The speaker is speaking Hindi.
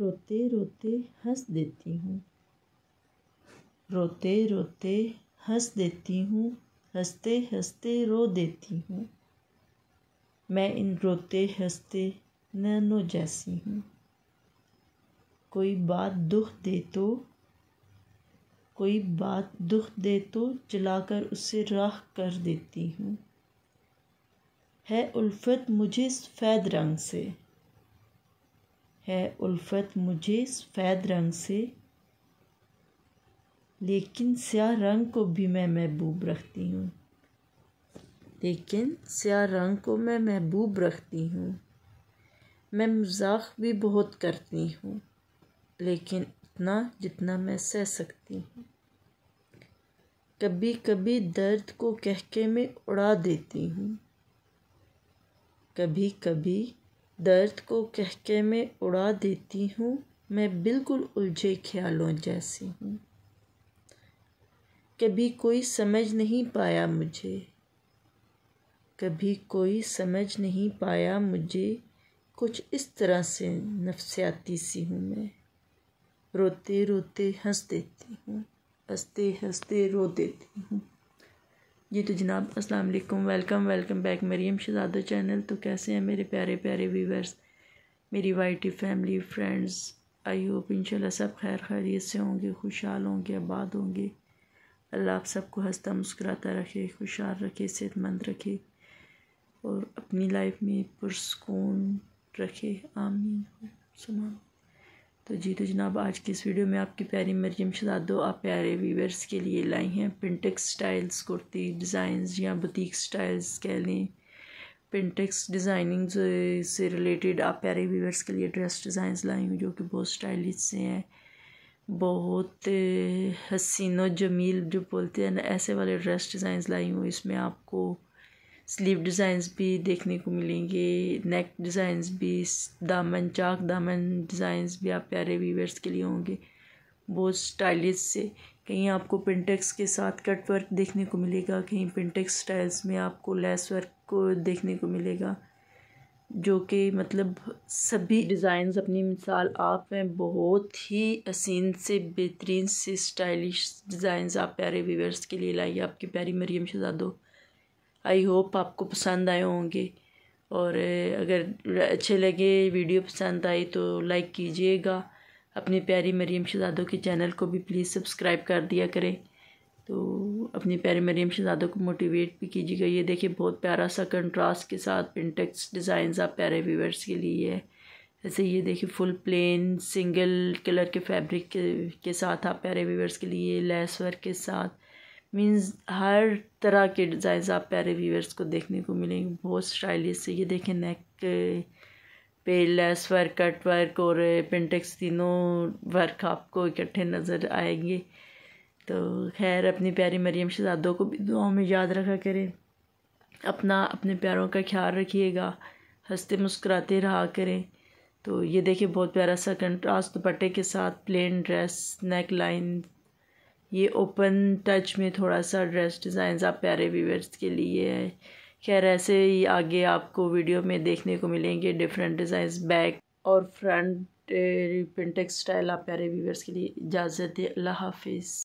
रोते रोते हंस देती हूँ रोते रोते हंस देती हूँ हंसते हंसते रो देती हूँ मैं इन रोते हंसते नैनो जैसी हूँ कोई बात दुख दे तो कोई बात दुख दे तो चलाकर उसे राख कर देती हूँ है उल्फत मुझे सफ़ेद रंग से है उल्फत मुझे सफ़ेद रंग से लेकिन स्या रंग को भी मैं महबूब रखती हूँ लेकिन स्या रंग को मैं महबूब रखती हूँ मैं मजाक भी बहुत करती हूँ लेकिन उतना जितना मैं सह सकती हूँ कभी कभी दर्द को कहके में उड़ा देती हूँ कभी कभी दर्द को कहके में उड़ा देती हूँ मैं बिल्कुल उलझे ख्यालों जैसी हूँ कभी कोई समझ नहीं पाया मुझे कभी कोई समझ नहीं पाया मुझे कुछ इस तरह से नफसियाती सी हूँ मैं रोते रोते हंस देती हूँ हंसते हंसते रो देती हूँ जी तो जनाब अस्सलाम वालेकुम welcome welcome back Mariam Shahzada channel तो कैसे हैं मेरे प्यारे प्यारे व्यूवर्स मेरी वाइटी फैमिली फ्रेंड्स आई होप इंशाल्लाह सब खैर खैरियत से होंगे खुशहाल होंगे आबाद होंगे अल्लाह आप सबको हंसता मुस्कुराता रखे खुशहाल रखे सेहतमंद रखे और अपनी लाइफ में पुरसकून रखे आमीन समान तो जी तो जनाब आज की इस वीडियो में आपकी प्यारी मरियम शादो आप प्यारे व्यूवर्स के लिए लाई हैं पिंटेक्स स्टाइल्स कुर्ती डिज़ाइंस या बुटीक स्टाइल्स कह लें पिंटेक्स डिज़ाइनिंग से रिलेटेड आप प्यारे वीवर्स के लिए ड्रेस डिज़ाइंस लाई हूँ जो कि बहुत स्टाइलिश से हैं बहुत हसीनो जमील जो बोलते हैं ना ऐसे वाले ड्रेस डिज़ाइंस लाई हूँ इसमें आपको स्लीव डिज़ाइंस भी देखने को मिलेंगे नेक डिज़ाइंस भी दामन चाक दामन डिज़ाइंस भी आप प्यारे व्यूवर्स के लिए होंगे बहुत स्टाइलिश से कहीं आपको पिंटेक्स के साथ कट वर्क देखने को मिलेगा कहीं पिंटेक्स स्टाइल्स में आपको लेस वर्क को देखने को मिलेगा जो कि मतलब सभी डिज़ाइंस अपनी मिसाल आप हैं बहुत ही असीन से बेहतरीन से स्टाइलिश डिज़ाइंस आप प्यारे व्यूवर्स के लिए लाइए आपकी प्यारी मरियम शहजादों आई होप आपको पसंद आए होंगे और अगर अच्छे लगे वीडियो पसंद आई तो लाइक कीजिएगा अपनी प्यारी मरीम शहजादों के चैनल को भी प्लीज़ सब्सक्राइब कर दिया करें तो अपनी प्यारी मरीम शहजादों को मोटिवेट भी कीजिएगा ये देखिए बहुत प्यारा सा कंट्रास्ट के साथ पिनटेक्स डिज़ाइन आप प्यारे व्यूवर्स के लिए है जैसे ये देखिए फुल प्लेन सिंगल कलर के फैब्रिक के, के साथ आप प्यारे व्यूवर्स के लिए लेस वर्क के साथ मीन्स हर तरह के डिज़ाइंस आप प्यारे व्यूअर्स को देखने को मिलेंगे बहुत स्टाइलिश से ये देखें नेक पे लेस वर्क कट वर्क और पेंटेक्स तीनों वर्क आपको इकट्ठे नज़र आएंगे तो खैर अपनी प्यारी मरियम शहजादों को भी दुआओं में याद रखा करें अपना अपने प्यारों का ख्याल रखिएगा हंसते मुस्कुराते रहा करें तो ये देखिए बहुत प्यारा सा कंट्रास्ट दुपट्टे के साथ प्लेन ड्रेस नेक लाइन ये ओपन टच में थोड़ा सा ड्रेस डिज़ाइन आप प्यारे व्यूवर्स के लिए है खैर ऐसे ही आगे आपको वीडियो में देखने को मिलेंगे डिफरेंट डिज़ाइंस बैक और फ्रंट प्रिंटेक्स स्टाइल आप प्यारे व्यूवर्स के लिए इजाज़त है अल्लाह हाफिज़